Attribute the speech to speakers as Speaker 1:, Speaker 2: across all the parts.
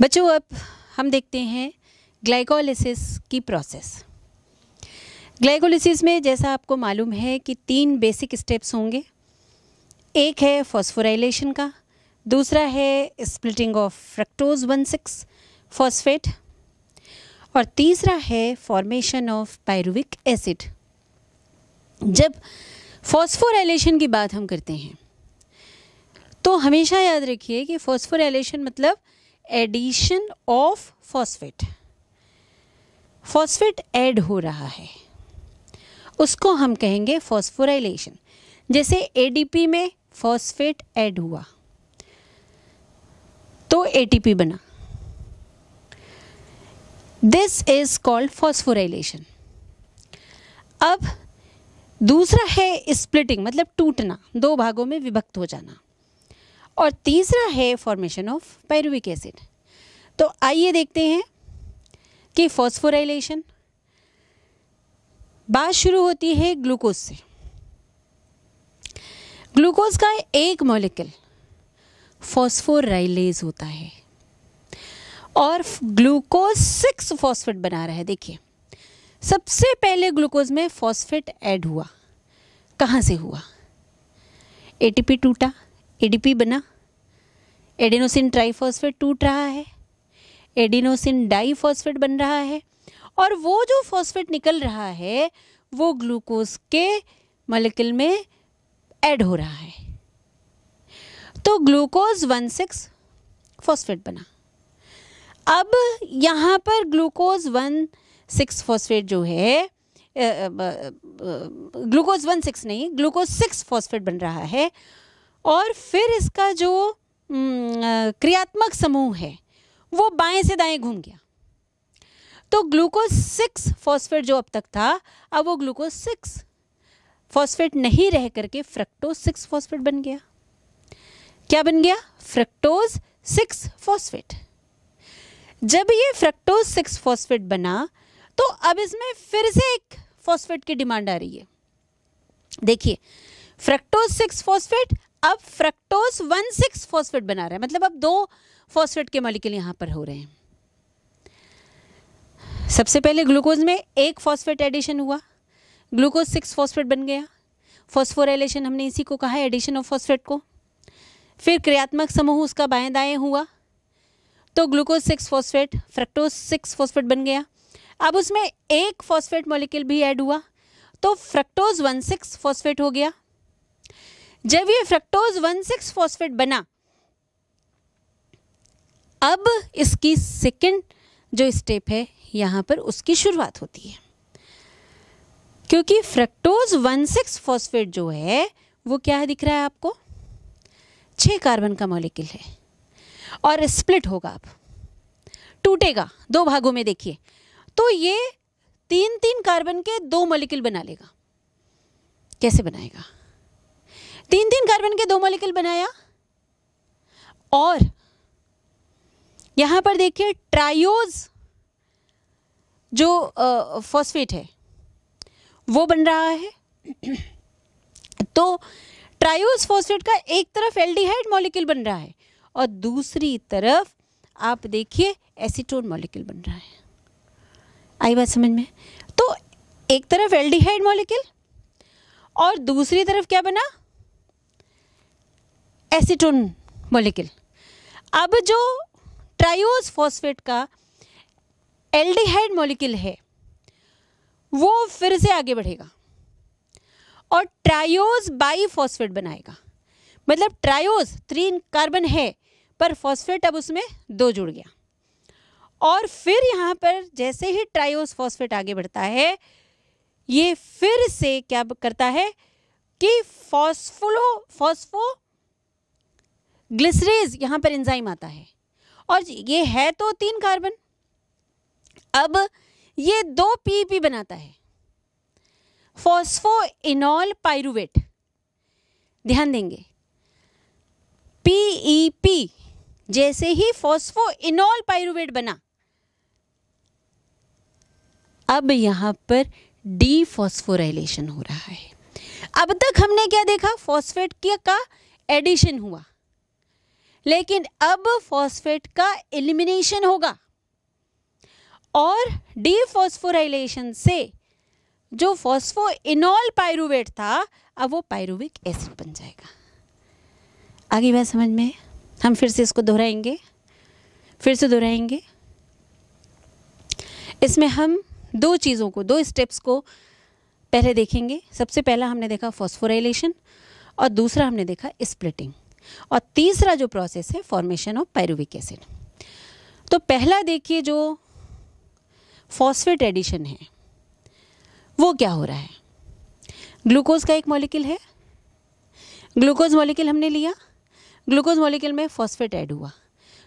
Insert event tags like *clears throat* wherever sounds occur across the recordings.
Speaker 1: बच्चों अब हम देखते हैं ग्लाइकोलिसिस की प्रोसेस ग्लाइकोलिसिस में जैसा आपको मालूम है कि तीन बेसिक स्टेप्स होंगे एक है फॉस्फोराइलेशन का दूसरा है splitting of fructose one six phosphate और तीसरा है फॉर्मेशन ऑफ पायरुविक एसिड जब फॉस्फोराइलेशन की बात हम करते हैं तो हमेशा याद रखिए कि फॉस्फोराइलेशन मतलब addition of phosphate phosphate add हो रहा है उसको हम कहेंगे फॉस्फोराइलेशन जैसे एडीपी में फॉस्फेट ऐड हुआ तो एटीपी बना दिस इज कॉल्ड फॉस्फोराइलेशन अब दूसरा है स्प्लिटिंग मतलब टूटना दो भागों में विभक्त हो जाना और तीसरा है फॉर्मेशन ऑफ पैरुविक एसिड तो आइए देखते हैं कि फॉस्फोराइलेशन बात शुरू होती है ग्लूकोज से ग्लूकोज का एक मॉलिक्यूल फॉस्फोराइलेज होता है और ग्लूकोज सिक्स फॉस्फेट बना रहा है देखिए सबसे पहले ग्लूकोज में फॉस्फेट ऐड हुआ कहाँ से हुआ एटीपी टूटा एडीपी बना एडेनोसिन ट्राईफॉस्फेट टूट रहा है एडिनोसिन डाईफॉस्फेट बन रहा है और वो जो फॉस्फेट निकल रहा है वो ग्लूकोज के मलिकल में ऐड हो रहा है तो ग्लूकोज वन सिक्स फॉस्फेट बना अब यहाँ पर ग्लूकोज वन सिक्स फॉस्फेट जो है ग्लूकोज वन सिक्स नहीं ग्लूकोज सिक्स फॉस्फेट बन रहा है और फिर इसका जो क्रियात्मक समूह है वो बाएं से दाएं घूम गया तो ग्लूकोज सिक्स फॉस्फेट जो अब तक था अब वो ग्लूकोज सिक्स फॉस्फेट नहीं रह करके फ्रक्टोज सिक्स फॉस्फेट बन गया क्या बन गया फ्रक्टोज सिक्स फॉस्फेट जब ये फ्रक्टोज सिक्स फॉस्फेट बना तो अब इसमें फिर से एक फॉस्फेट की डिमांड आ रही है देखिए फ्रक्टोज सिक्स फॉस्फेट अब फ्रक्टोज वन सिक्स फॉस्फेट बना रहा है मतलब अब दो फॉस्फेट के मॉलिक्यूल यहाँ पर हो रहे हैं सबसे पहले ग्लूकोज में एक फॉस्फेट एडिशन हुआ ग्लूकोज सिक्स फॉस्फेट बन गया फॉस्फोराइलेशन हमने इसी को कहा एडिशन ऑफ फॉस्फेट को फिर क्रियात्मक समूह उसका बाएं दाएँ हुआ तो glucose six phosphate fructose six phosphate बन गया अब उसमें एक फॉस्फेट मॉलिक्यूल भी ऐड हुआ तो फ्रक्टोज वन सिक्स फॉस्फेट हो गया जब ये फ्रक्टोज वन सिक्स फॉस्फेट बना अब इसकी सेकेंड जो स्टेप है यहाँ पर उसकी शुरुआत होती है क्योंकि फ्रक्टोज वन सिक्स फॉस्फेट जो है वो क्या है दिख रहा है आपको छः कार्बन का मॉलिक्यूल है और स्प्लिट होगा आप टूटेगा दो भागों में देखिए तो ये तीन तीन कार्बन के दो मॉलिक्यूल बना लेगा कैसे बनाएगा तीन तीन कार्बन के दो मॉलिक्यूल बनाया और यहाँ पर देखिए ट्रायोज जो फॉस्फेट है वो बन रहा है तो ट्रायोज फॉस्फेट का एक तरफ एल्डिहाइड मॉलिक्यूल बन रहा है और दूसरी तरफ आप देखिए एसीटोन मॉलिक्यूल बन रहा है आई बात समझ में तो एक तरफ एल्डिहाइड मॉलिक्यूल और दूसरी तरफ क्या बना एसीटोन मॉलिक्यूल अब जो ट्रायोस फॉस्फेट का एल्डिहाइड मॉलिक्यूल है वो फिर से आगे बढ़ेगा और ट्रायोज बाई फॉस्फेट बनाएगा मतलब ट्रायोज थ्री कार्बन है पर फॉस्फेट अब उसमें दो जुड़ गया और फिर यहाँ पर जैसे ही ट्रायोज फॉस्फेट आगे बढ़ता है ये फिर से क्या करता है कि फॉस्फोलो फॉस्फो ग्लिसरेज यहाँ पर एंजाइम आता है और ये है तो तीन कार्बन अब ये दो पीपी बनाता है फॉस्फो इनॉल पायरुवेट ध्यान देंगे पीईपी e जैसे ही फॉस्फो इनॉल पायरुवेट बना अब यहां पर डी फॉस्फोराइलेशन हो रहा है अब तक हमने क्या देखा फॉस्फेट का एडिशन हुआ लेकिन अब फॉस्फेट का एलिमिनेशन होगा और डीफॉस्फोराइलेशन से जो फॉस्फो इनॉल पायरुवेट था अब वो पायरुविक एसिड बन जाएगा आगे बात समझ में हम फिर से इसको दोहराएंगे फिर से दोहराएंगे इसमें हम दो चीज़ों को दो स्टेप्स को पहले देखेंगे सबसे पहला हमने देखा फॉस्फोराइलेशन और दूसरा हमने देखा स्प्लिटिंग और तीसरा जो प्रोसेस है फॉर्मेशन ऑफ पैरूविक एसिड तो पहला देखिए जो फॉस्फेट एडिशन है वो क्या हो रहा है ग्लूकोज का एक मॉलिक्यूल है ग्लूकोज मॉलिक्यूल हमने लिया ग्लूकोज मॉलिक्यूल में फॉस्फेट ऐड हुआ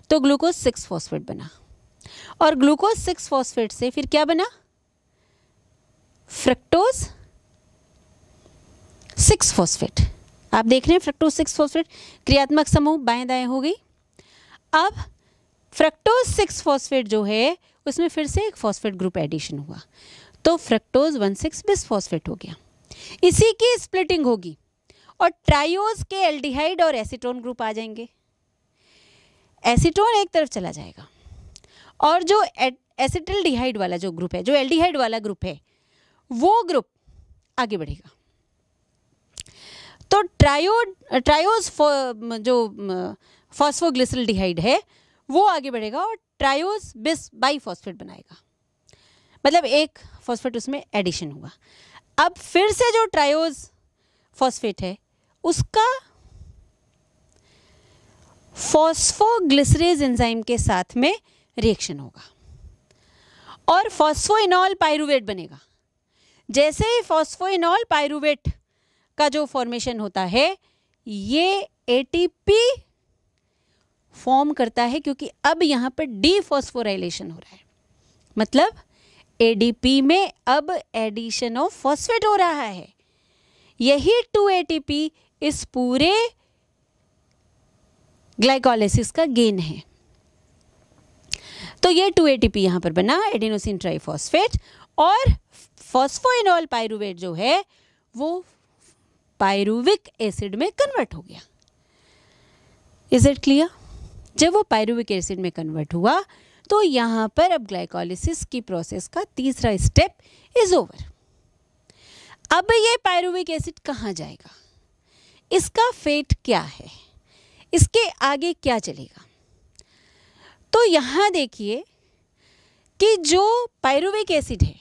Speaker 1: तो ग्लूकोज सिक्स फॉस्फेट बना और ग्लूकोज सिक्स फॉस्फेट से फिर क्या बना फ्रक्टोज सिक्स फॉस्फेट आप देख रहे हैं फ्रक्टोज सिक्स फॉस्फेट क्रियात्मक समूह बाएं दाएं हो गई अब फ्रक्टोज सिक्स फॉस्फेट जो है उसमें फिर से एक फॉस्फेट ग्रुप एडिशन हुआ तो fructose one six bis phosphate हो गया इसी की स्प्लिटिंग होगी और ट्रायोज के एल्डिहाइड और एसीटोन ग्रुप आ जाएंगे एसीटोन एक तरफ चला जाएगा और जो एसिटल डिहाइड वाला जो ग्रुप है जो एल्डिहाइड वाला ग्रुप है वो ग्रुप आगे बढ़ेगा तो ट्रायोड ट्रायोज जो फॉस्फोग्लिसल डिहाइड है वो आगे बढ़ेगा और ट्रायोज बिस फॉस्फेट बनाएगा मतलब एक फॉस्फेट उसमें एडिशन हुआ अब फिर से जो ट्रायोज फॉस्फेट है उसका फॉस्फोग्लिसरेज एंजाइम के साथ में रिएक्शन होगा और फॉस्फोइनॉल पायरुवेट बनेगा जैसे ही फॉस्फोइनॉल पायरुवेट का जो फॉर्मेशन होता है ये एटीपी फॉर्म करता है क्योंकि अब यहाँ पर डीफॉस्फोराइलेशन हो रहा है मतलब एडीपी में अब एडिशन ऑफ फॉस्फेट हो रहा है यही टू एटीपी इस पूरे ग्लाइकोलिसिस का गेन है तो ये टू एटीपी यहां पर बना एडिनोसिन ट्राइफॉस्फेट और फॉस्फोइनॉल पायरुवेट जो है वो पायरुविक एसिड में कन्वर्ट हो गया इज इट क्लियर जब वो पायरुविक एसिड में कन्वर्ट हुआ तो यहाँ पर अब ग्लाइकोलिसिस की प्रोसेस का तीसरा स्टेप इज ओवर अब ये पायरुविक एसिड कहाँ जाएगा इसका फेट क्या है इसके आगे क्या चलेगा तो यहाँ देखिए कि जो पायरुविक एसिड है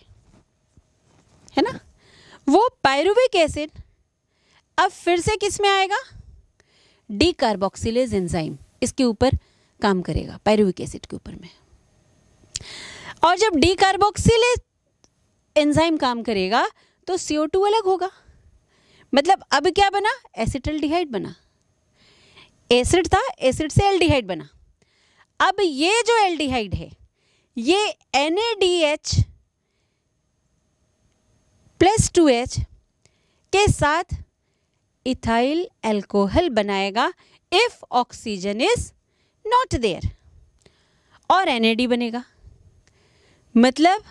Speaker 1: है ना वो पायरुविक एसिड अब फिर से किस में आएगा डी कार्बोक्सिलेज एंजाइम इसके ऊपर काम करेगा पैरुविक एसिड के ऊपर में और जब डी कार्बोक्सिलेज एंजाइम काम करेगा तो सीओ टू अलग होगा मतलब अब क्या बना एसिटल्डिहाइड बना एसिड था एसिड से एल्डिहाइड बना अब ये जो एल्डिहाइड है ये एन प्लस टू एच के साथ इथाइल एल्कोहल बनाएगा if oxygen is not there और NAD बनेगा मतलब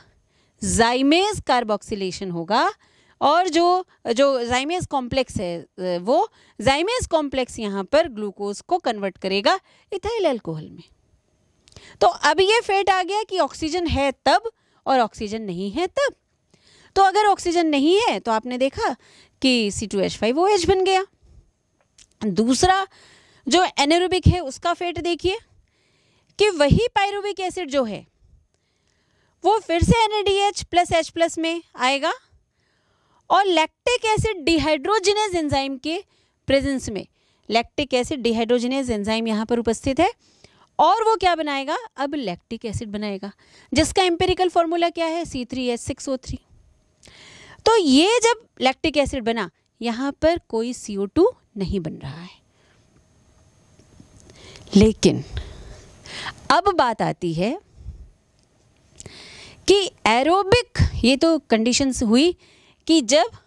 Speaker 1: जाइमेज कार्बोक्सिलेशन होगा और जो जो जाइमेज कॉम्प्लेक्स है वो जाइमेज कॉम्प्लेक्स यहाँ पर ग्लूकोज को कन्वर्ट करेगा इथाइल एल्कोहल में तो अब ये फेट आ गया कि ऑक्सीजन है तब और ऑक्सीजन नहीं है तब तो अगर ऑक्सीजन नहीं है तो आपने देखा कि C two H five O H बन गया दूसरा जो एनेरोबिक है उसका फेट देखिए कि वही पायरोबिक एसिड जो है वो फिर से N D H plus H plus में आएगा और लैक्टिक एसिड डिहाइड्रोजिनेज एंजाइम के प्रेजेंस में लैक्टिक एसिड डिहाइड्रोजिनेज एंजाइम यहाँ पर उपस्थित है और वो क्या बनाएगा अब लैक्टिक एसिड बनाएगा जिसका एम्पेरिकल फॉर्मूला क्या है C three H six O three तो ये जब लैक्टिक एसिड बना यहाँ पर कोई CO2 नहीं बन रहा है लेकिन अब बात आती है कि एरोबिक ये तो कंडीशंस हुई कि जब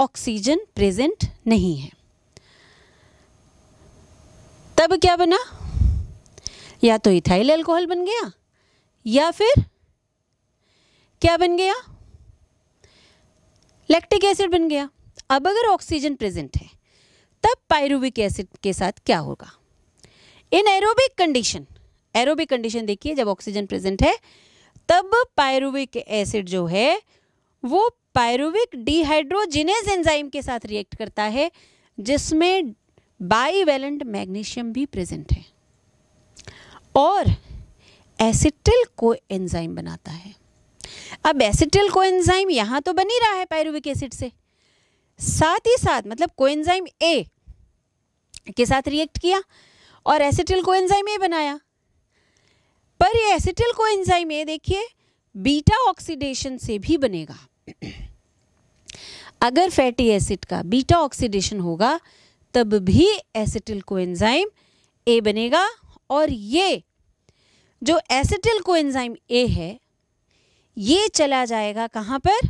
Speaker 1: ऑक्सीजन प्रेजेंट नहीं है तब क्या बना या तो इथाइल अल्कोहल बन गया या फिर क्या बन गया लैक्टिक एसिड बन गया अब अगर ऑक्सीजन प्रेजेंट है तब पायरुविक एसिड के साथ क्या होगा in aerobic condition aerobic condition देखिए जब ऑक्सीजन प्रेजेंट है तब पायरुविक एसिड जो है वो पायरुविक डिहाइड्रोजिनेज एंजाइम के साथ रिएक्ट करता है जिसमें बाईवेलेंट मैग्नीशियम भी प्रेजेंट है और एसिटिल को एंजाइम बनाता है अब एसिटल कोएंजाइम यहाँ तो बनी रहा है पायरुविक एसिड से साथ ही साथ मतलब कोएंजाइम ए के साथ रिएक्ट किया और एसिटल कोएंजाइम ए बनाया पर ये एसिटल कोएंजाइम ए देखिए बीटा ऑक्सीडेशन से भी बनेगा अगर फैटी एसिड का बीटा ऑक्सीडेशन होगा तब भी एसिटिल कोएंजाइम ए बनेगा और ये जो एसिटिल कोएंजाइम ए है ये चला जाएगा कहाँ पर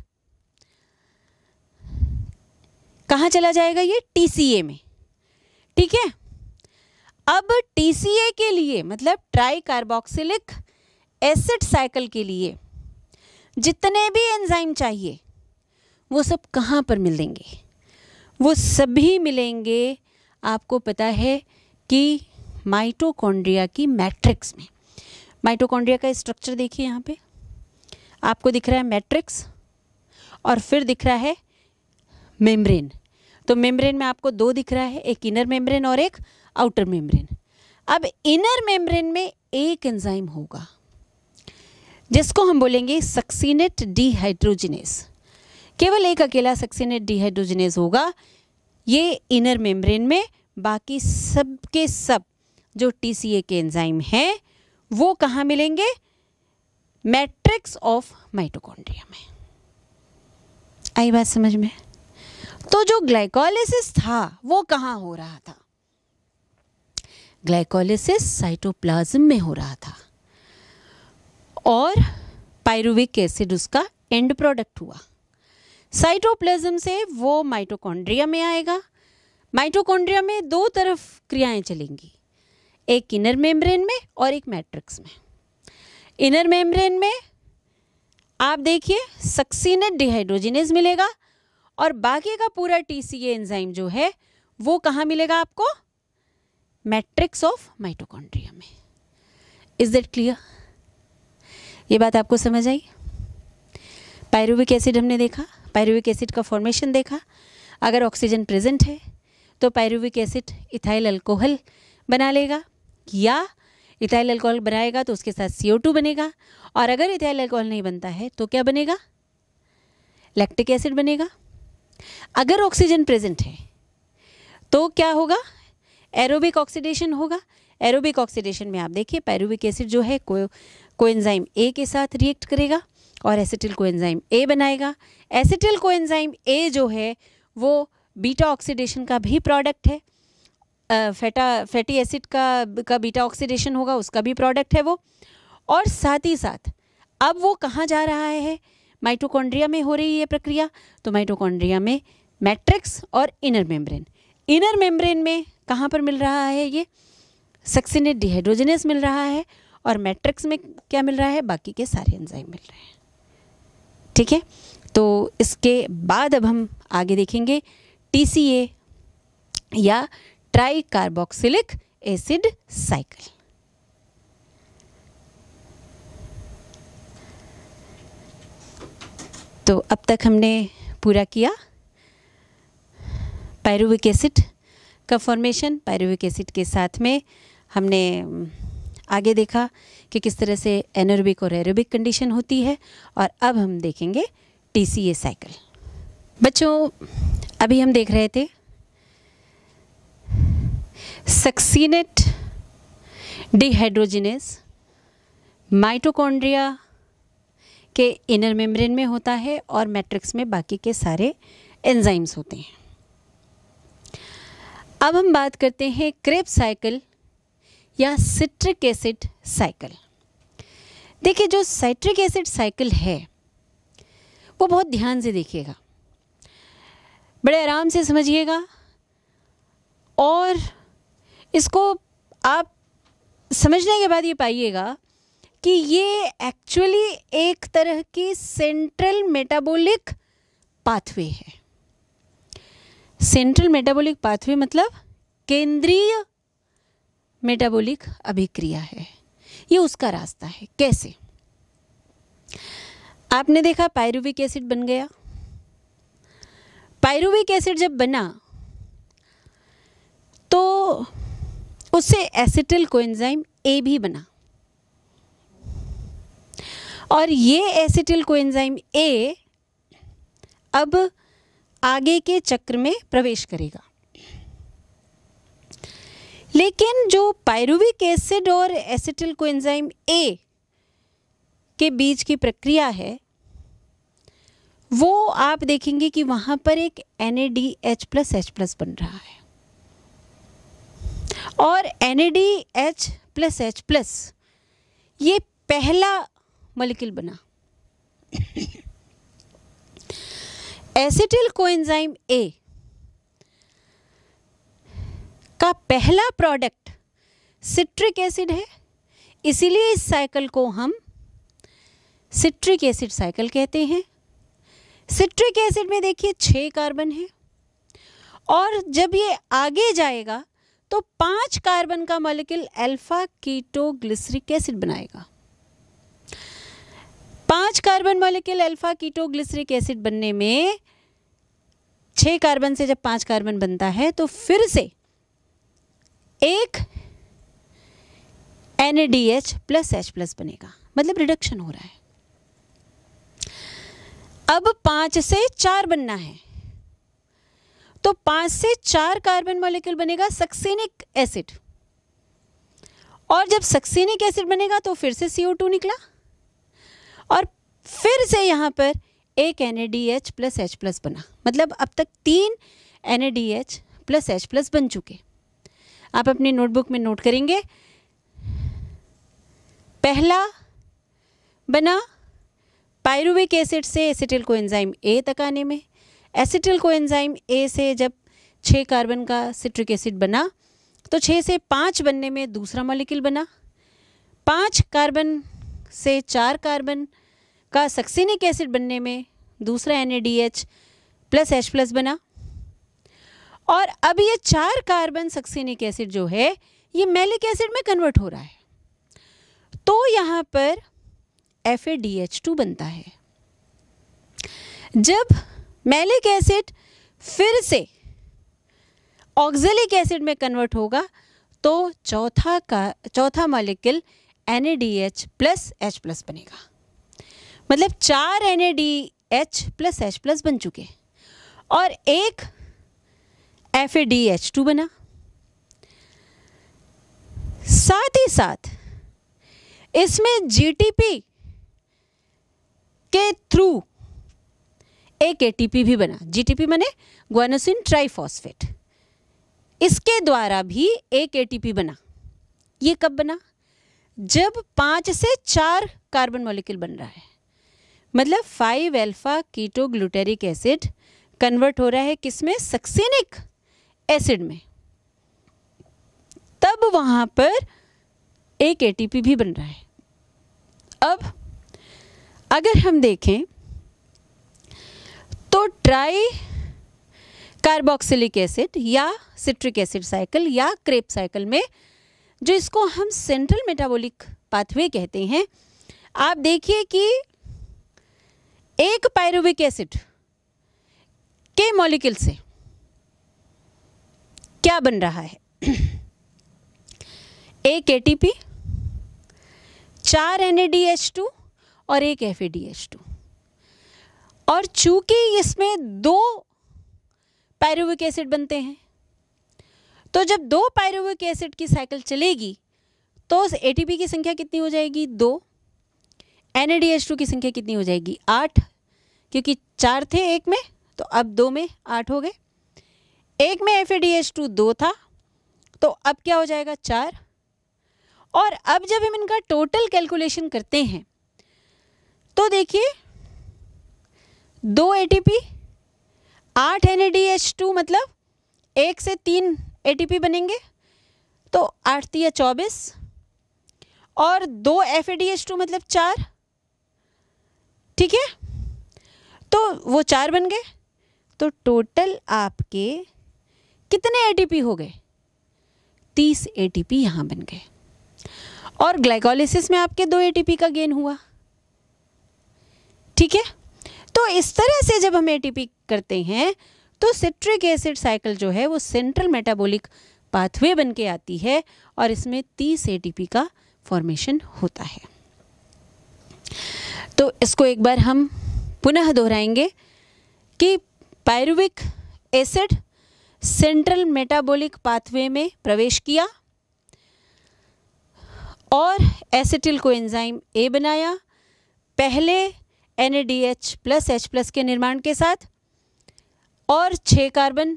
Speaker 1: कहाँ चला जाएगा ये टीसीए में ठीक है अब टीसीए के लिए मतलब ट्राई कार्बोक्सिलिक एसिड साइकिल के लिए जितने भी एंजाइम चाहिए वो सब कहाँ पर मिलेंगे वो सभी मिलेंगे आपको पता है कि माइटोकॉन्ड्रिया की मैट्रिक्स में माइटोकॉन्ड्रिया का स्ट्रक्चर देखिए यहाँ पे आपको दिख रहा है मैट्रिक्स और फिर दिख रहा है मेम्ब्रेन तो मेम्ब्रेन में आपको दो दिख रहा है एक इनर मेम्ब्रेन और एक आउटर मेम्ब्रेन अब इनर मेम्ब्रेन में एक एंजाइम होगा जिसको हम बोलेंगे सक्सीनेट डिहाइड्रोजिनेस केवल एक अकेला सक्सीनेट डिहाइड्रोजिनेस होगा ये इनर मेम्ब्रेन में बाकी सब के सब जो टी के एंजाइम हैं वो कहाँ मिलेंगे मैट्रिक्स ऑफ माइटोकॉन्ड्रिया में आई बात समझ में तो जो ग्लाइकोलिसिस था वो कहाँ हो रहा था ग्लाइकोलिसिस साइटोप्लाज्म में हो रहा था और पायरुविक एसिड उसका एंड प्रोडक्ट हुआ साइटोप्लाज्म से वो माइटोकॉन्ड्रिया में आएगा माइटोकॉन्ड्रिया में दो तरफ क्रियाएं चलेंगी एक इनर मेम्ब्रेन में और एक मैट्रिक्स में इनर मेम्ब्रेन में आप देखिए सक्सीनेट डिहाइड्रोजिनेज मिलेगा और बाकी का पूरा टी सी एंजाइम जो है वो कहाँ मिलेगा आपको मैट्रिक्स ऑफ माइटोकॉन्ड्रिया में इज दैट क्लियर ये बात आपको समझ आई पायरुविक एसिड हमने देखा पायरुविक एसिड का फॉर्मेशन देखा अगर ऑक्सीजन प्रेजेंट है तो पायरुविक एसिड इथाइल अल्कोहल बना लेगा या इथाइल अल्कोहल बनाएगा तो उसके साथ सी बनेगा और अगर इथाइल अल्कोहल नहीं बनता है तो क्या बनेगा लैक्टिक एसिड बनेगा अगर ऑक्सीजन प्रेजेंट है तो क्या होगा एरोबिक ऑक्सीडेशन होगा एरोबिक ऑक्सीडेशन में आप देखिए पैरोबिक एसिड जो है को कोएंजाइम ए के साथ रिएक्ट करेगा और एसिटिल कोएंजाइम ए बनाएगा एसिटिल कोएंजाइम ए जो है वो बीटा ऑक्सीडेशन का भी प्रोडक्ट है फैटा फैटी एसिड का का बीटा ऑक्सीडेशन होगा उसका भी प्रोडक्ट है वो और साथ ही साथ अब वो कहाँ जा रहा है माइटोकॉन्ड्रिया में हो रही है ये प्रक्रिया तो माइटोकॉन्ड्रिया में मैट्रिक्स और इनर मेम्ब्रेन इनर मेम्ब्रेन में कहाँ पर मिल रहा है ये सक्सिनेट डिहाइड्रोजनेस मिल रहा है और मैट्रिक्स में क्या मिल रहा है बाकी के सारे एंजाइम मिल रहे हैं ठीक है तो इसके बाद अब हम आगे देखेंगे टी या कार्बोक्सिलिक एसिड साइकिल तो अब तक हमने पूरा किया पैरुविक एसिड का फॉर्मेशन पैरुविक एसिड के साथ में हमने आगे देखा कि किस तरह से एनोरबिक और एरोबिक कंडीशन होती है और अब हम देखेंगे टीसीए साइकिल बच्चों अभी हम देख रहे थे succinate dehydrogenase माइटोकॉन्ड्रिया के इनर मेम्ब्रेन में होता है और मैट्रिक्स में बाकी के सारे एंजाइम्स होते हैं अब हम बात करते हैं क्रेप साइकिल या सिट्रिक एसिड साइकिल देखिए जो साइट्रिक एसिड साइकिल है वो बहुत ध्यान से देखिएगा बड़े आराम से समझिएगा और इसको आप समझने के बाद ये पाइएगा कि ये एक्चुअली एक तरह की सेंट्रल मेटाबॉलिक पाथवे है सेंट्रल मेटाबॉलिक पाथवे मतलब केंद्रीय मेटाबॉलिक अभिक्रिया है ये उसका रास्ता है कैसे आपने देखा पायरुविक एसिड बन गया पायरुविक एसिड जब बना तो उससे एसिटिल कोएंजाइम ए भी बना और ये एसिटिल कोएंजाइम ए अब आगे के चक्र में प्रवेश करेगा लेकिन जो पायरुविक एसिड और एसिटिल कोएंजाइम ए के बीच की प्रक्रिया है वो आप देखेंगे कि वहाँ पर एक N A D H plus H plus बन रहा है और N H plus H plus ये पहला मलिकल बना एसिटिल कोएंजाइम ए का पहला प्रोडक्ट सिट्रिक एसिड है इसीलिए इस साइकिल को हम सिट्रिक एसिड साइकिल कहते हैं सिट्रिक एसिड में देखिए छः कार्बन है और जब ये आगे जाएगा तो पांच कार्बन का molecule alpha keto glyceric acid बनाएगा पांच carbon molecule alpha keto glyceric acid बनने में छह कार्बन से जब पांच कार्बन बनता है तो फिर से एक N D H plus H plus बनेगा मतलब रिडक्शन हो रहा है अब पांच से चार बनना है तो पांच से चार कार्बन मॉलिक्यूल बनेगा सक्सेनिक एसिड और जब सक्सेनिक एसिड बनेगा तो फिर से CO2 निकला और फिर से यहां पर एक एन प्लस एच प्लस बना मतलब अब तक तीन एन प्लस एच प्लस बन चुके आप अपनी नोटबुक में नोट करेंगे पहला बना पायरुविक एसिड से एसिटिल को एंजाइम ए तक आने में एसिटिल को एंजाइम ए से जब छः कार्बन का सिट्रिक एसिड बना तो छः से पाँच बनने में दूसरा मॉलिक्यूल बना पाँच कार्बन से चार कार्बन का सक्सिनिक एसिड बनने में दूसरा एन प्लस एच प्लस बना और अब ये चार कार्बन सक्सिनिक एसिड जो है ये मेलिक एसिड में कन्वर्ट हो रहा है तो यहाँ पर F A D H two बनता है जब मेलिक एसिड फिर से ऑक्जेलिक एसिड में कन्वर्ट होगा तो चौथा का चौथा molecule N plus H plus बनेगा मतलब चार N H plus H plus बन चुके और एक F A D H two बना साथ ही साथ इसमें जीटीपी के थ्रू एक एटीपी भी बना जीटीपी मैंने ग्वानोसिन ट्राइफॉस्फेट इसके द्वारा भी एक एटीपी बना ये कब बना जब पाँच से चार कार्बन मॉलिक्यूल बन रहा है मतलब five alpha keto glutaric acid convert हो रहा है किसमें सक्सेनिक एसिड में तब वहाँ पर एक एटीपी भी बन रहा है अब अगर हम देखें तो ट्राई कार्बोक्सिलिक एसिड या सिट्रिक एसिड साइकिल या क्रेप साइकिल में जो इसको हम सेंट्रल मेटाबॉलिक पाथवे कहते हैं आप देखिए कि एक पायरुविक एसिड के मॉलिक्यूल से क्या बन रहा है *clears throat* एक एटीपी चार एनएडीएच टू और एक एफ और चूंकि इसमें दो पैरोविक एसिड बनते हैं तो जब दो पैरोविक एसिड की साइकिल चलेगी तो उस एटीपी की संख्या कितनी हो जाएगी दो एन की संख्या कितनी हो जाएगी आठ क्योंकि चार थे एक में तो अब दो में आठ हो गए एक में एफ दो था तो अब क्या हो जाएगा चार और अब जब हम इनका टोटल कैलकुलेशन करते हैं तो देखिए दो ए टी पी आठ N A D H two मतलब एक से तीन ए टी पी बनेंगे तो आठ तीय चौबीस और दो F A D H two मतलब चार ठीक है तो वो चार बन गए तो टोटल आपके कितने ए टी पी हो गए तीस ए टी पी यहाँ बन गए और ग्लाइकोलिसिस में आपके दो ए टी पी का गेन हुआ ठीक है तो इस तरह से जब हम एटीपी करते हैं तो सिट्रिक एसिड साइकिल जो है वो सेंट्रल मेटाबॉलिक पाथवे बन के आती है और इसमें तीस एटीपी का फॉर्मेशन होता है तो इसको एक बार हम पुनः दोहराएंगे कि pyruvic acid central metabolic pathway में प्रवेश किया और एसिटिल को एंजाइम ए बनाया पहले एन प्लस एच प्लस के निर्माण के साथ और छः कार्बन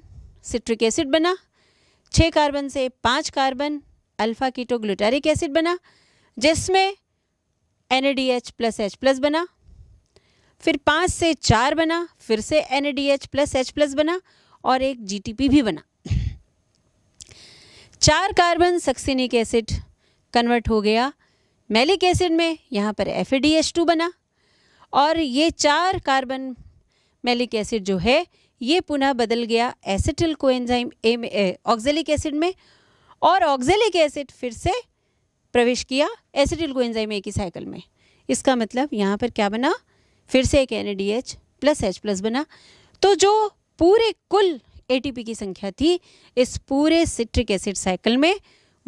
Speaker 1: सिट्रिक एसिड बना छः कार्बन से पाँच कार्बन अल्फ़ा कीटोग्लूटारिक एसिड बना जिसमें एन प्लस एच प्लस बना फिर पाँच से चार बना फिर से एन प्लस एच प्लस बना और एक पी भी बना चार कार्बन सक्सिनिक एसिड कन्वर्ट हो गया मेलिक एसिड में यहाँ पर एफ टू बना और ये चार कार्बन मेलिक एसिड जो है ये पुनः बदल गया acetyl coenzyme A oxalic acid में और ऑक्जेलिक एसिड फिर से प्रवेश किया एसिटिल कोएंजाइम ए की साइकिल में इसका मतलब यहाँ पर क्या बना फिर से एक एन प्लस एच प्लस बना तो जो पूरे कुल एटीपी की संख्या थी इस पूरे सिट्रिक एसिड साइकिल में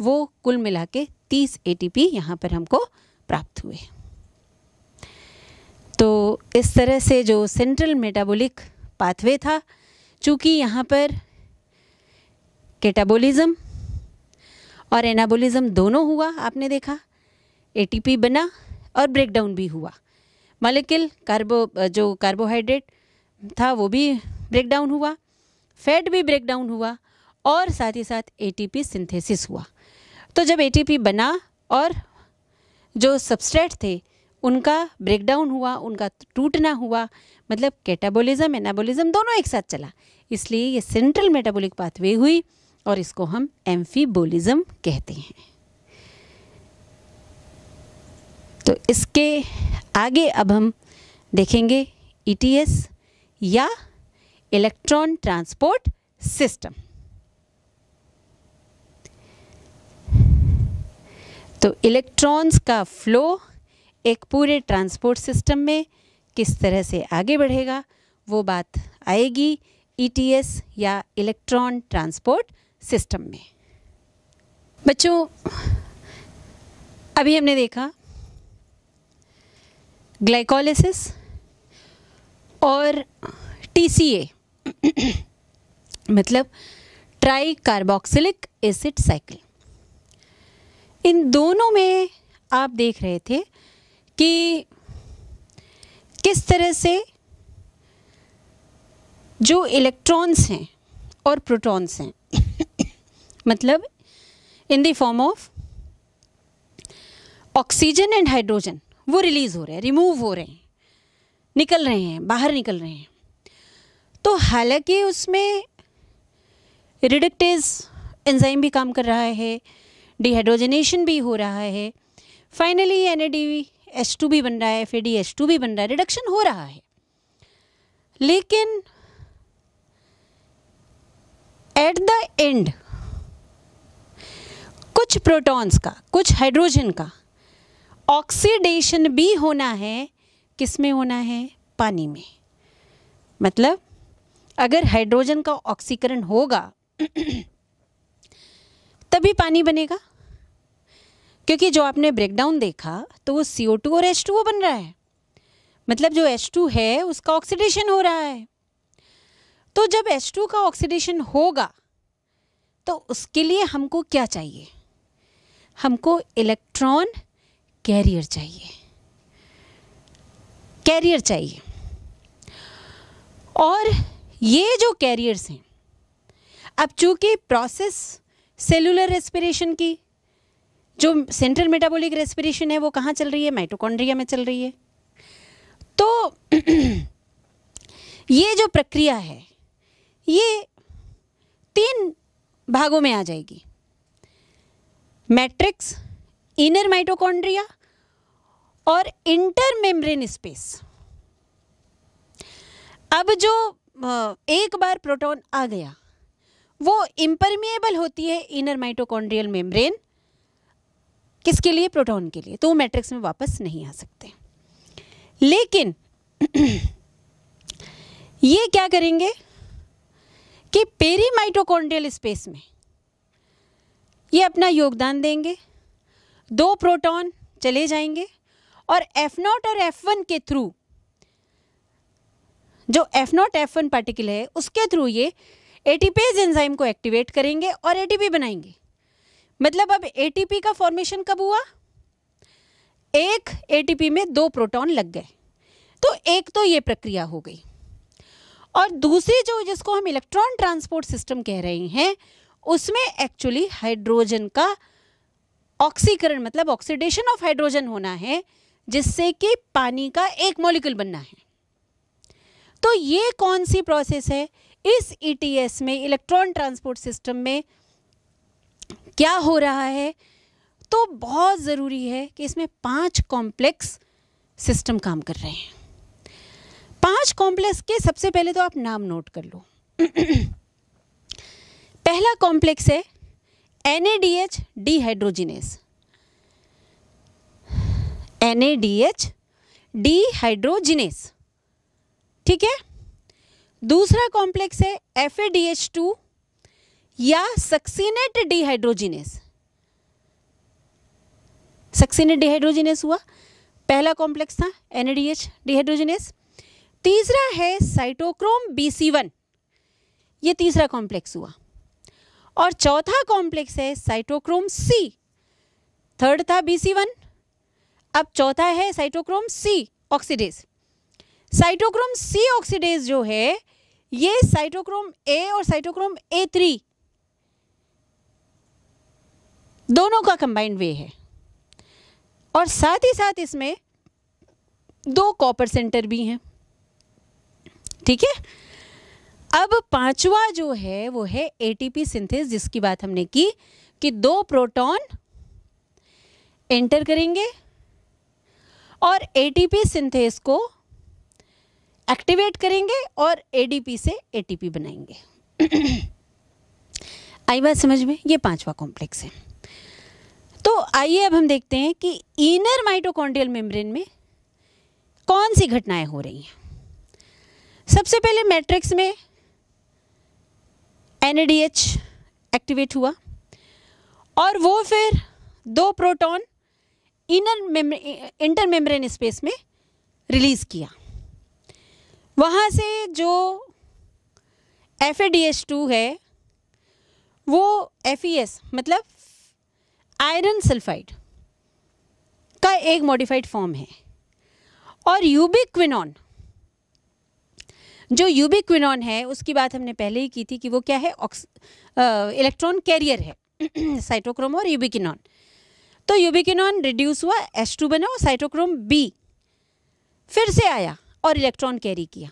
Speaker 1: वो कुल मिला के तीस ए टी यहाँ पर हमको प्राप्त हुए तो इस तरह से जो सेंट्रल मेटाबॉलिक पाथवे था चूँकि यहाँ पर कैटाबोलिज्म और एनाबोलिज्म दोनों हुआ आपने देखा एटीपी बना और ब्रेकडाउन भी हुआ मालिकल कार्बो जो कार्बोहाइड्रेट था वो भी ब्रेकडाउन हुआ फैट भी ब्रेकडाउन हुआ और साथ ही साथ एटीपी सिंथेसिस हुआ तो जब एटीपी बना और जो सबस्ट्रेट थे उनका ब्रेकडाउन हुआ उनका टूटना हुआ मतलब कैटाबोलिज्म एनाबोलिज्म दोनों एक साथ चला इसलिए ये सेंट्रल मेटाबॉलिक पाथवे हुई और इसको हम एम्फीबोलिज्म कहते हैं तो इसके आगे अब हम देखेंगे ईटीएस e या इलेक्ट्रॉन ट्रांसपोर्ट सिस्टम तो इलेक्ट्रॉन्स का फ्लो एक पूरे ट्रांसपोर्ट सिस्टम में किस तरह से आगे बढ़ेगा वो बात आएगी ईटीएस e या इलेक्ट्रॉन ट्रांसपोर्ट सिस्टम में बच्चों अभी हमने देखा ग्लाइकोलिसिस और टीसीए मतलब ट्राई कार्बोक्सिलिक एसिड साइकिल इन दोनों में आप देख रहे थे कि किस तरह से जो इलेक्ट्रॉन्स हैं और प्रोटॉन्स हैं *coughs* मतलब in the form of oxygen and hydrogen वो रिलीज़ हो रहे हैं रिमूव हो रहे हैं निकल रहे हैं बाहर निकल रहे हैं तो हालांकि उसमें रिडक्टेज एंजाइम भी काम कर रहा है डिहाइड्रोजनेशन भी हो रहा है फाइनली एन एस टू भी बन रहा है F A D S two भी बन रहा है रिडक्शन हो रहा है लेकिन एट द एंड कुछ प्रोटॉन्स का कुछ हाइड्रोजन का ऑक्सीडेशन भी होना है किस में होना है पानी में मतलब अगर हाइड्रोजन का ऑक्सीकरण होगा *clears throat* तभी पानी बनेगा क्योंकि जो आपने ब्रेकडाउन देखा तो वो सी ओ टू और एच बन रहा है मतलब जो टू है उसका ऑक्सीडेशन हो रहा है तो जब टू का ऑक्सीडेशन होगा तो उसके लिए हमको क्या चाहिए हमको इलेक्ट्रॉन कैरियर चाहिए कैरियर चाहिए और ये जो कैरियर्स हैं अब चूंकि प्रोसेस सेलुलर रेस्पिरेशन की जो सेंट्रल मेटाबॉलिक रेस्पिरेशन है वो कहाँ चल रही है माइटोकॉन्ड्रिया में चल रही है तो *clears throat* ये जो प्रक्रिया है ये तीन भागों में आ जाएगी मैट्रिक्स इनर माइटोकॉन्ड्रिया और इंटर मेम्ब्रेन स्पेस अब जो एक बार प्रोटॉन आ गया वो इम्परमिएबल होती है इनर माइटोकॉन्ड्रियल मेम्ब्रेन किसके लिए प्रोटॉन के लिए तो वो मैट्रिक्स में वापस नहीं आ सकते लेकिन *clears throat* ये क्या करेंगे कि पेरी माइटोकॉन्ड्रियल स्पेस में ये अपना योगदान देंगे दो प्रोटॉन चले जाएंगे और एफ नॉट और एफ वन के थ्रू जो F naught F one particle है उसके थ्रू ये एटीपेज एंजाइम को एक्टिवेट करेंगे और एटीपी बनाएंगे मतलब अब एटीपी का फॉर्मेशन कब हुआ एक एटीपी में दो प्रोटॉन लग गए तो एक तो ये प्रक्रिया हो गई और दूसरी जो जिसको हम इलेक्ट्रॉन ट्रांसपोर्ट सिस्टम कह रहे हैं उसमें एक्चुअली हाइड्रोजन का ऑक्सीकरण मतलब ऑक्सीडेशन ऑफ हाइड्रोजन होना है जिससे कि पानी का एक मॉलिक्यूल बनना है तो ये कौन सी प्रोसेस है इस ईटीएस e में इलेक्ट्रॉन ट्रांसपोर्ट सिस्टम में क्या हो रहा है तो बहुत ज़रूरी है कि इसमें पांच कॉम्प्लेक्स सिस्टम काम कर रहे हैं पांच कॉम्प्लेक्स के सबसे पहले तो आप नाम नोट कर लो *clears throat* पहला कॉम्प्लेक्स है N A D H dehydrogenase N A D H dehydrogenase ठीक है दूसरा कॉम्प्लेक्स है F A D H two या सक्सीनेट डिहाइड्रोजिनेस सक्सीनेट डिहाइड्रोजिनेस हुआ पहला कॉम्प्लेक्स था एनडीएच डिहाइड्रोजिनेस तीसरा है साइटोक्रोम बी ये तीसरा कॉम्प्लेक्स हुआ और चौथा कॉम्प्लेक्स है साइटोक्रोम सी थर्ड था बी अब चौथा है cytochrome C oxidase cytochrome C oxidase जो है ये साइटोक्रोम ए और साइटोक्रोम ए थ्री दोनों का कंबाइंड वे है और साथ ही साथ इसमें दो कॉपर सेंटर भी हैं ठीक है अब पांचवा जो है वो है एटीपी सिंथेस जिसकी बात हमने की कि दो प्रोटॉन एंटर करेंगे और एटीपी सिंथेस को एक्टिवेट करेंगे और एडीपी से एटीपी बनाएंगे *coughs* आई बात समझ में ये पांचवा कॉम्प्लेक्स है तो आइए अब हम देखते हैं कि इनर माइटोकॉन्ड्रियल मेम्ब्रेन में कौन सी घटनाएं हो रही हैं सबसे पहले मैट्रिक्स में एन एक्टिवेट हुआ और वो फिर दो proton inner inter membrane space में रिलीज़ किया वहाँ से जो एफ टू है वो एफ e मतलब आयरन सल्फाइड का एक मॉडिफाइड फॉर्म है और यूबिक्विनॉन जो यूबिक्विनॉन है उसकी बात हमने पहले ही की थी कि वो क्या है इलेक्ट्रॉन कैरियर है साइटोक्रोम *clears throat* और यूबिकिन तो यूबिकिन रिड्यूस हुआ एस टू बना और साइटोक्रोम बी फिर से आया और इलेक्ट्रॉन कैरी किया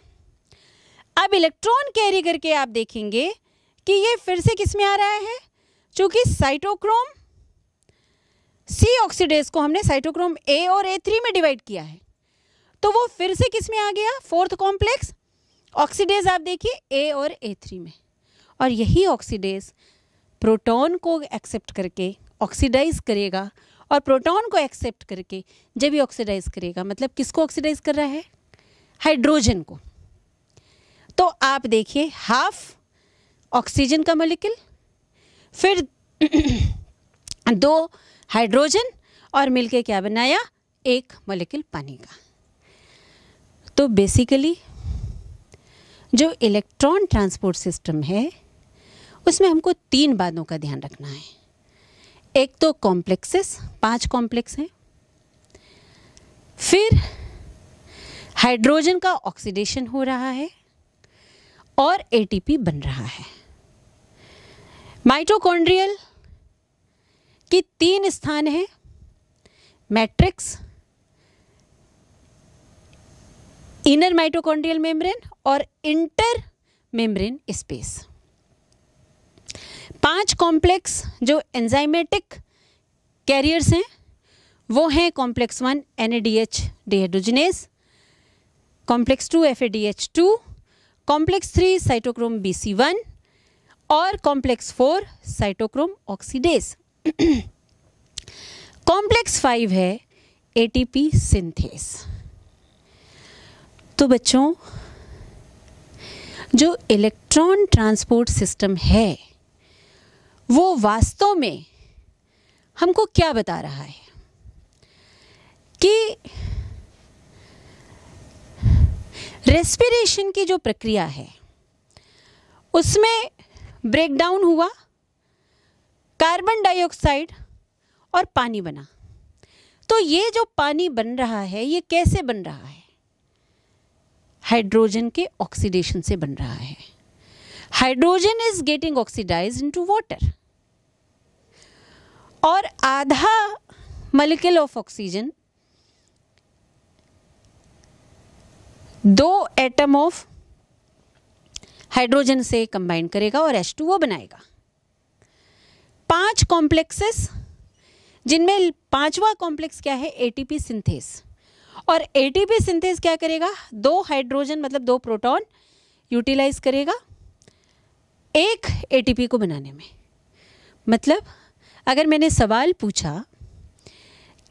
Speaker 1: अब इलेक्ट्रॉन कैरी करके आप देखेंगे कि ये फिर से किस में आ रहा है चूंकि साइटोक्रोम सी ऑक्सीडेज को हमने साइटोक्रोम ए और ए थ्री में डिवाइड किया है तो वो फिर से किस में आ गया फोर्थ कॉम्प्लेक्स ऑक्सीडेज आप देखिए ए और ए थ्री में और यही ऑक्सीडेज प्रोटॉन को एक्सेप्ट करके ऑक्सीडाइज करेगा और प्रोटॉन को एक्सेप्ट करके जब भी ऑक्सीडाइज करेगा मतलब किसको ऑक्सीडाइज कर रहा है हाइड्रोजन को तो आप देखिए हाफ ऑक्सीजन का मोलिकल फिर *clears throat* दो हाइड्रोजन और मिलके क्या बनाया एक मोलिकल पानी का तो बेसिकली जो इलेक्ट्रॉन ट्रांसपोर्ट सिस्टम है उसमें हमको तीन बातों का ध्यान रखना है एक तो कॉम्प्लेक्सेस पांच कॉम्प्लेक्स हैं फिर हाइड्रोजन का ऑक्सीडेशन हो रहा है और एटीपी बन रहा है माइटोकॉन्ड्रियल कि तीन स्थान हैं मैट्रिक्स इनर माइटोकॉन्ड्रियल मेम्ब्रेन और इंटर मेम्ब्रेन स्पेस पांच कॉम्प्लेक्स जो एंजाइमेटिक कैरियर्स हैं वो हैं complex one N dehydrogenase complex two F two complex three cytochrome B C one और complex four cytochrome oxidase complex five है एटीपी सिंथेस तो बच्चों जो इलेक्ट्रॉन ट्रांसपोर्ट सिस्टम है वो वास्तव में हमको क्या बता रहा है कि रेस्पिरेशन की जो प्रक्रिया है उसमें ब्रेकडाउन हुआ कार्बन डाइऑक्साइड और पानी बना तो ये जो पानी बन रहा है ये कैसे बन रहा है हाइड्रोजन के ऑक्सीडेशन से बन रहा है hydrogen is getting oxidise into water और आधा मलिकल ऑफ ऑक्सीजन दो एटम ऑफ हाइड्रोजन से कंबाइन करेगा और टू वो बनाएगा पांच कॉम्प्लेक्सेस जिनमें पांचवा कॉम्प्लेक्स क्या है एटीपी सिंथेस और एटीपी सिंथेस क्या करेगा दो हाइड्रोजन मतलब दो प्रोटॉन यूटिलाइज करेगा एक एटीपी को बनाने में मतलब अगर मैंने सवाल पूछा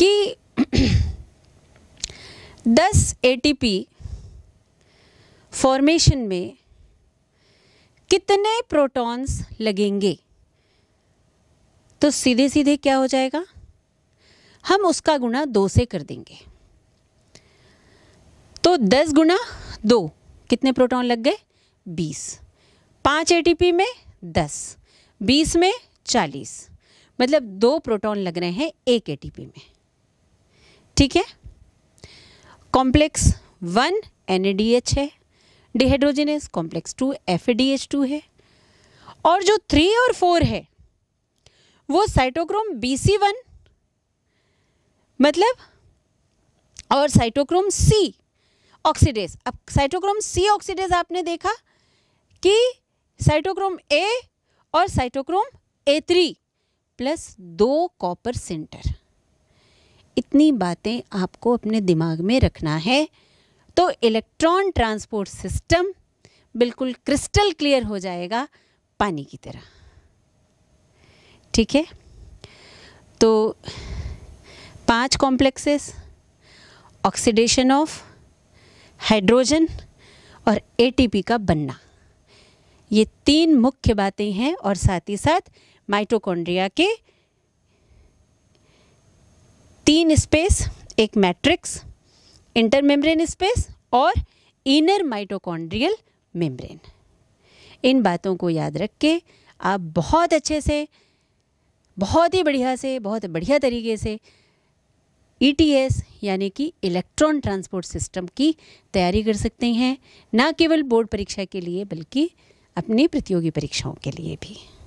Speaker 1: कि *clears throat* दस एटीपी फॉर्मेशन में कितने प्रोटॉन्स लगेंगे तो सीधे सीधे क्या हो जाएगा हम उसका गुणा दो से कर देंगे तो दस गुणा दो कितने प्रोटॉन लग गए बीस पाँच एटीपी में दस बीस में चालीस मतलब दो प्रोटॉन लग रहे हैं एक एटीपी में ठीक है कॉम्प्लेक्स वन एन है dehydrogenase complex two F two है और जो थ्री और फोर है वो साइटोक्रोम बी सी वन मतलब और साइटोक्रोम सी ऑक्सीडेज अब साइटोक्रोम सी ऑक्सीडेज आपने देखा कि साइटोक्रोम ए और साइटोक्रोम ए थ्री प्लस दो कॉपर सेंटर इतनी बातें आपको अपने दिमाग में रखना है तो इलेक्ट्रॉन ट्रांसपोर्ट सिस्टम बिल्कुल क्रिस्टल क्लियर हो जाएगा पानी की तरह ठीक है तो पांच कॉम्प्लेक्सेस ऑक्सीडेशन ऑफ हाइड्रोजन और एटीपी का बनना ये तीन मुख्य बातें हैं और साथ ही साथ माइटोकॉन्ड्रिया के तीन स्पेस एक मैट्रिक्स इंटरमेम्ब्रेन स्पेस और इनर माइटोकॉन्ड्रियल मेम्ब्रेन इन बातों को याद रख के आप बहुत अच्छे से बहुत ही बढ़िया से बहुत बढ़िया तरीके से ई e यानी कि इलेक्ट्रॉन ट्रांसपोर्ट सिस्टम की तैयारी कर सकते हैं ना केवल बोर्ड परीक्षा के लिए बल्कि अपनी प्रतियोगी परीक्षाओं के लिए भी